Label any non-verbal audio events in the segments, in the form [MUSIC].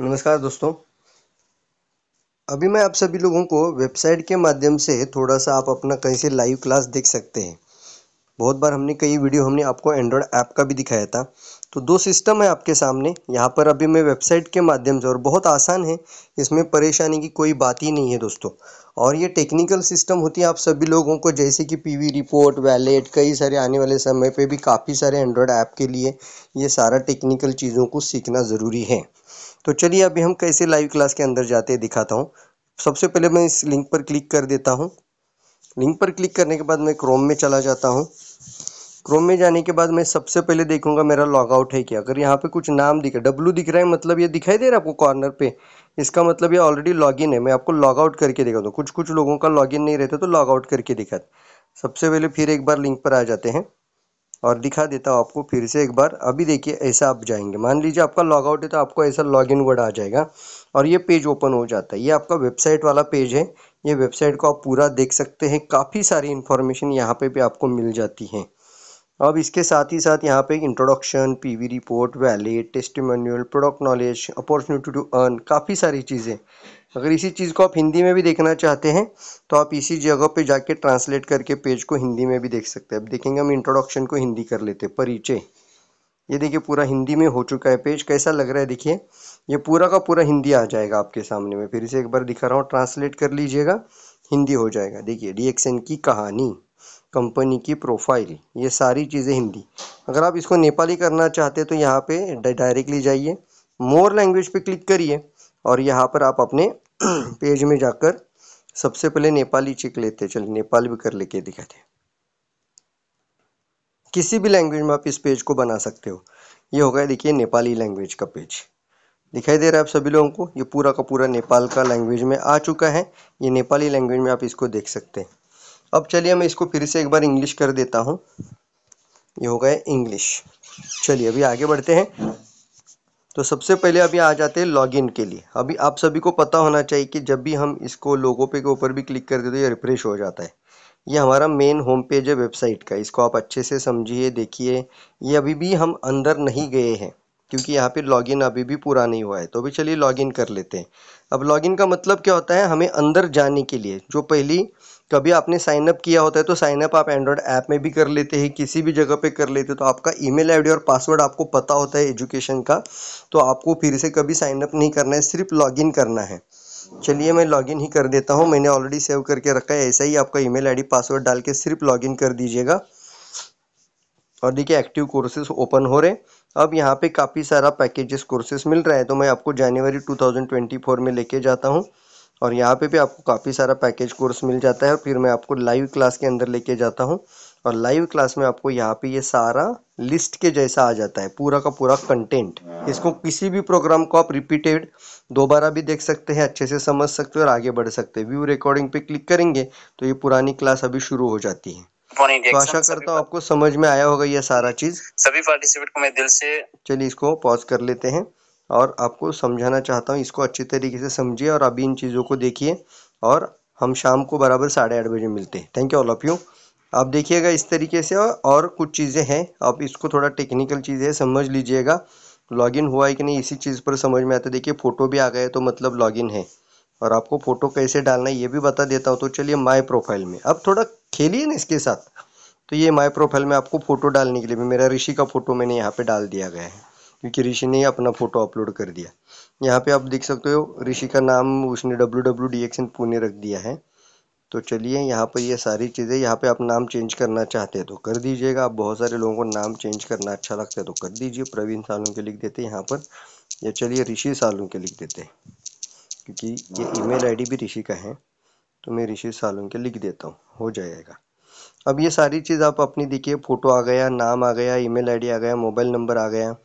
नमस्कार दोस्तों अभी मैं आप सभी लोगों को वेबसाइट के माध्यम से थोड़ा सा आप अपना कहीं से लाइव क्लास देख सकते हैं बहुत बार हमने कई वीडियो हमने आपको एंड्रॉयड ऐप का भी दिखाया था तो दो सिस्टम है आपके सामने यहाँ पर अभी मैं वेबसाइट के माध्यम से और बहुत आसान है इसमें परेशानी की कोई बात ही नहीं है दोस्तों और ये टेक्निकल सिस्टम होती है आप सभी लोगों को जैसे कि पीवी रिपोर्ट वैलेट कई सारे आने वाले समय पे भी काफ़ी सारे एंड्रॉयड ऐप के लिए ये सारा टेक्निकल चीज़ों को सीखना ज़रूरी है तो चलिए अभी हम कैसे लाइव क्लास के अंदर जाते हैं दिखाता हूँ सबसे पहले मैं इस लिंक पर क्लिक कर देता हूँ लिंक पर क्लिक करने के बाद मैं क्रोम में चला जाता हूँ क्रोम में जाने के बाद मैं सबसे पहले देखूंगा मेरा लॉगआउट है क्या अगर यहाँ पे कुछ नाम दिखा डब्लू दिख रहा है मतलब ये दिखाई दे रहा है आपको कॉर्नर पे इसका मतलब ये ऑलरेडी लॉगिन है मैं आपको लॉगआउट करके दिखा दूँ कुछ कुछ लोगों का लॉगिन नहीं रहता तो लॉगआउट करके दिखा सबसे पहले फिर एक बार लिंक पर आ जाते हैं और दिखा देता हूँ आपको फिर से एक बार अभी देखिए ऐसा आप जाएंगे मान लीजिए आपका लॉगआउट है तो आपको ऐसा इन वर्ड आ जाएगा और ये पेज ओपन हो जाता है ये आपका वेबसाइट वाला पेज है ये वेबसाइट को आप पूरा देख सकते हैं काफ़ी सारी इन्फॉर्मेशन यहाँ पे भी आपको मिल जाती है अब इसके साथ ही साथ यहाँ पे introduction PV report valid manual product knowledge opportunity to earn काफ़ी सारी चीज़ें अगर इसी चीज़ को आप हिंदी में भी देखना चाहते हैं तो आप इसी जगह पे जाके ट्रांसलेट करके पेज को हिंदी में भी देख सकते हैं अब देखेंगे हम इंट्रोडक्शन को हिंदी कर लेते हैं परिचय ये देखिए पूरा हिंदी में हो चुका है पेज कैसा लग रहा है देखिए ये पूरा का पूरा हिंदी आ जाएगा आपके सामने में फिर इसे एक बार दिखा रहा हूँ ट्रांसलेट कर लीजिएगा हिंदी हो जाएगा देखिए डी की कहानी कंपनी की प्रोफाइल ये सारी चीज़ें हिंदी अगर आप इसको नेपाली करना चाहते तो यहाँ पे डायरेक्टली जाइए मोर लैंग्वेज पे क्लिक करिए और यहाँ पर आप अपने पेज [CLEARS THROAT] में जाकर सबसे पहले नेपाली चेक लेते चलिए नेपाल भी कर लेके दिखाते किसी भी लैंग्वेज में आप इस पेज को बना सकते हो ये हो गया देखिए नेपाली लैंग्वेज का पेज दिखाई दे रहा है आप सभी लोगों को ये पूरा का पूरा नेपाल का लैंग्वेज में आ चुका है ये नेपाली लैंग्वेज में आप इसको देख सकते हैं अब चलिए मैं इसको फिर से एक बार इंग्लिश कर देता हूँ ये हो गए इंग्लिश चलिए अभी आगे बढ़ते हैं तो सबसे पहले अभी आ जाते हैं लॉगिन के लिए अभी आप सभी को पता होना चाहिए कि जब भी हम इसको लोगो पे के ऊपर भी क्लिक करते तो ये रिफ्रेश हो जाता है ये हमारा मेन होम पेज है वेबसाइट का इसको आप अच्छे से समझिए देखिए ये अभी भी हम अंदर नहीं गए हैं क्योंकि यहाँ पे लॉगिन अभी भी पूरा नहीं हुआ है तो अभी चलिए लॉगिन कर लेते हैं अब लॉगिन का मतलब क्या होता है हमें अंदर जाने के लिए जो पहली कभी आपने साइन अप किया होता है तो साइन अप आप एंड्रॉयड ऐप में भी कर लेते हैं किसी भी जगह पे कर लेते हैं तो आपका ईमेल आईडी और पासवर्ड आपको पता होता है एजुकेशन का तो आपको फिर से कभी साइन अप नहीं करना है सिर्फ लॉगिन करना है चलिए मैं लॉगिन ही कर देता हूँ मैंने ऑलरेडी सेव करके रखा है ऐसा ही आपका ई मेल पासवर्ड डाल के सिर्फ लॉगिन कर दीजिएगा और देखिए एक्टिव कोर्सेज ओपन हो रहे हैं अब यहाँ पर काफ़ी सारा पैकेजेस कोर्सेस मिल रहा है तो मैं आपको जनवरी टू में लेके जाता हूँ और यहाँ पे भी आपको काफ़ी सारा पैकेज कोर्स मिल जाता है और फिर मैं आपको लाइव क्लास के अंदर लेके जाता हूँ और लाइव क्लास में आपको यहाँ पे ये सारा लिस्ट के जैसा आ जाता है पूरा का पूरा कंटेंट इसको किसी भी प्रोग्राम को आप रिपीटेड दोबारा भी देख सकते हैं अच्छे से समझ सकते हो और आगे बढ़ सकते हैं व्यू रिकॉर्डिंग पे क्लिक करेंगे तो ये पुरानी क्लास अभी शुरू हो जाती है तो आशा करता हूँ आपको समझ में आया होगा ये सारा चीज सभी पार्टिसिपेट को मैं दिल से चलिए इसको पॉज कर लेते हैं और आपको समझाना चाहता हूँ इसको अच्छे तरीके से समझिए और अभी इन चीज़ों को देखिए और हम शाम को बराबर साढ़े आठ बजे मिलते हैं thank you all of you आप देखिएगा इस तरीके से और कुछ चीज़ें हैं आप इसको थोड़ा टेक्निकल चीज़ है समझ लीजिएगा लॉगिन हुआ है कि नहीं इसी चीज़ पर समझ में आता है देखिए फ़ोटो भी आ गए तो मतलब लॉगिन है और आपको फ़ोटो कैसे डालना है ये भी बता देता हूँ तो चलिए माय प्रोफाइल में अब थोड़ा खेलिए ना इसके साथ तो ये माय प्रोफाइल में आपको फ़ोटो डालने के लिए भी मेरा ऋषि का फ़ोटो मैंने यहाँ पर डाल दिया गया है क्योंकि ऋषि ने अपना फोटो अपलोड कर दिया यहाँ पे आप देख सकते हो ऋषि का नाम उसने W W D X in Pune रख दिया है तो चलिए यहाँ पर ये यह सारी चीज़ें यहाँ पे आप नाम चेंज करना चाहते हैं तो कर दीजिएगा आप बहुत सारे लोगों को नाम चेंज करना अच्छा लगता है तो कर दीजिए प्रवीण सालू के लिख देते हैं यहाँ पर या चलिए ऋषि सालू के लिख देते हैं क्योंकि ये ईमेल आईडी भी ऋषि का है तो मैं ऋषि सालू के लिख देता हूँ हो जाएगा अब ये सारी चीज़ आप अपनी देखिए फ़ोटो आ गया नाम आ गया ईमेल आईडी आ गया मोबाइल नंबर आ गया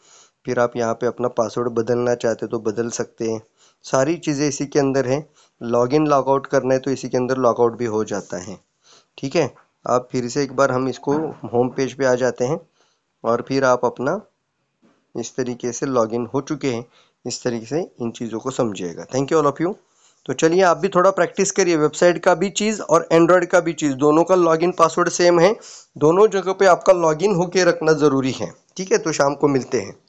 फिर आप यहाँ पे अपना पासवर्ड बदलना चाहते हैं तो बदल सकते हैं सारी चीज़ें इसी के अंदर हैं लॉग इन लॉगआउट करना है तो इसी के अंदर लॉगआउट भी हो जाता है ठीक है आप फिर से एक बार हम इसको होम पेज पे आ जाते हैं और फिर आप अपना इस तरीके से लॉगिन हो चुके हैं इस तरीके से इन चीज़ों को समझिएगा thank you all of you तो चलिए आप भी थोड़ा प्रैक्टिस करिए वेबसाइट का भी चीज़ और एंड्रॉयड का भी चीज़ दोनों का लॉगिन पासवर्ड सेम है दोनों जगह पे आपका लॉगिन होके रखना ज़रूरी है ठीक है तो शाम को मिलते हैं